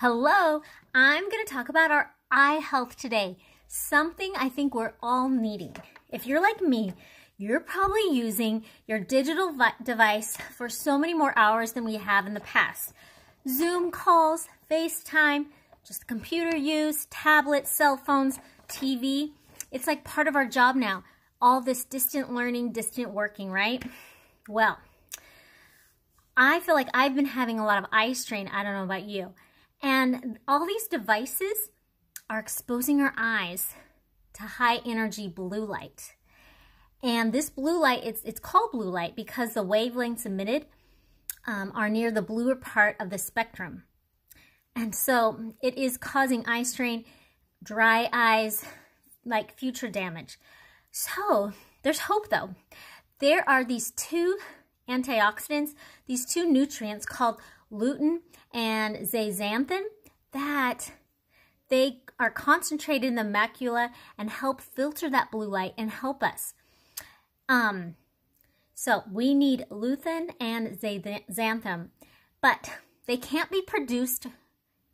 Hello, I'm going to talk about our eye health today, something I think we're all needing. If you're like me, you're probably using your digital device for so many more hours than we have in the past. Zoom calls, FaceTime, just computer use, tablets, cell phones, TV. It's like part of our job now, all this distant learning, distant working, right? Well, I feel like I've been having a lot of eye strain. I don't know about you. And all these devices are exposing our eyes to high energy blue light. And this blue light, it's, it's called blue light because the wavelengths emitted um, are near the bluer part of the spectrum. And so it is causing eye strain, dry eyes, like future damage. So there's hope though. There are these two antioxidants, these two nutrients called lutein, and zeaxanthin that they are concentrated in the macula and help filter that blue light and help us. Um, so we need lutein and zeaxanthin, but they can't be produced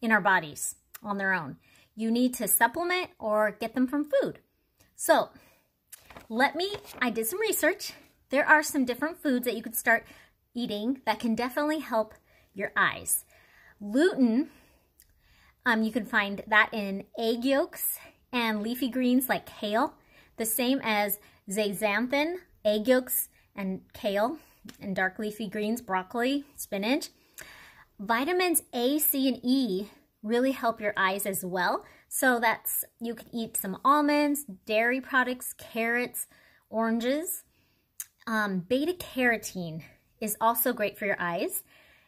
in our bodies on their own. You need to supplement or get them from food. So let me, I did some research. There are some different foods that you could start eating that can definitely help your eyes. Lutein, um, you can find that in egg yolks and leafy greens like kale, the same as zeaxanthin, egg yolks, and kale, and dark leafy greens, broccoli, spinach. Vitamins A, C, and E really help your eyes as well. So that's, you can eat some almonds, dairy products, carrots, oranges. Um, beta carotene is also great for your eyes.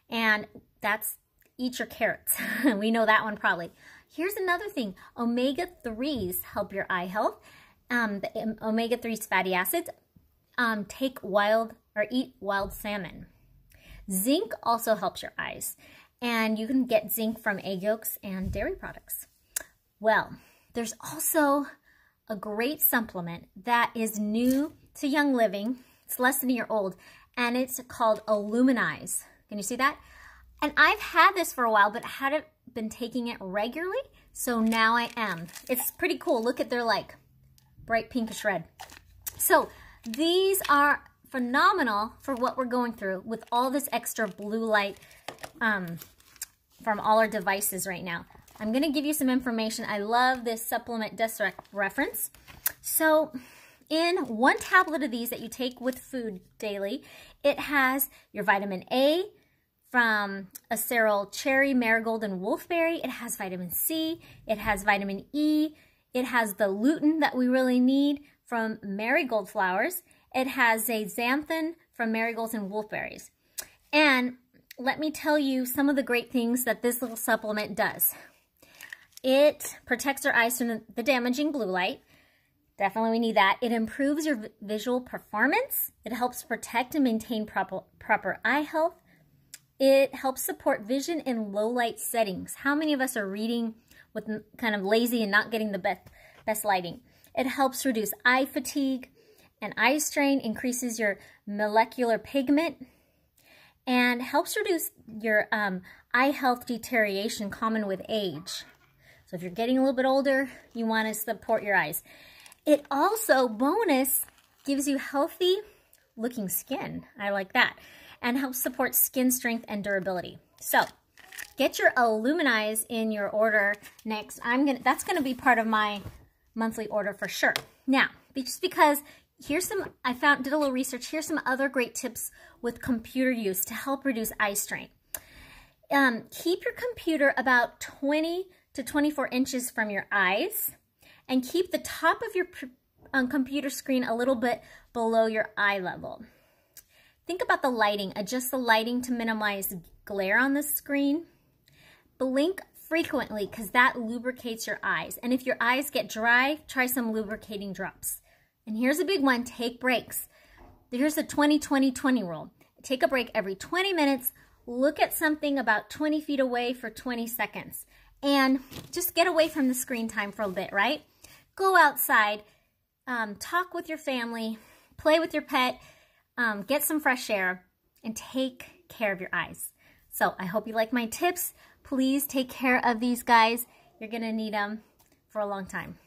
And that's eat your carrots. we know that one probably. Here's another thing. Omega-3s help your eye health. Um, um omega-3s fatty acids. Um, take wild or eat wild salmon. Zinc also helps your eyes. And you can get zinc from egg yolks and dairy products. Well, there's also a great supplement that is new to Young Living. It's less than a year old. And it's called Illuminize. Can you see that? And I've had this for a while, but I hadn't been taking it regularly, so now I am. It's pretty cool. Look at their like bright pinkish red. So these are phenomenal for what we're going through with all this extra blue light um, from all our devices right now. I'm going to give you some information. I love this supplement desk reference. So in one tablet of these that you take with food daily, it has your vitamin A, from Acerol Cherry, Marigold, and Wolfberry. It has vitamin C. It has vitamin E. It has the lutein that we really need from marigold flowers. It has a xanthan from marigolds and wolfberries. And let me tell you some of the great things that this little supplement does. It protects our eyes from the damaging blue light. Definitely we need that. It improves your visual performance. It helps protect and maintain proper, proper eye health. It helps support vision in low light settings. How many of us are reading with kind of lazy and not getting the best, best lighting? It helps reduce eye fatigue and eye strain, increases your molecular pigment, and helps reduce your um, eye health deterioration common with age. So if you're getting a little bit older, you want to support your eyes. It also, bonus, gives you healthy looking skin. I like that and helps support skin strength and durability. So get your Illuminize in your order next. I'm gonna That's going to be part of my monthly order for sure. Now, just because here's some, I found, did a little research, here's some other great tips with computer use to help reduce eye strain. Um, keep your computer about 20 to 24 inches from your eyes and keep the top of your um, computer screen a little bit below your eye level. Think about the lighting. Adjust the lighting to minimize glare on the screen. Blink frequently because that lubricates your eyes. And if your eyes get dry, try some lubricating drops. And here's a big one, take breaks. Here's the 20-20-20 rule. Take a break every 20 minutes, look at something about 20 feet away for 20 seconds, and just get away from the screen time for a bit, right? Go outside, um, talk with your family, play with your pet, um, get some fresh air, and take care of your eyes. So I hope you like my tips. Please take care of these guys. You're going to need them for a long time.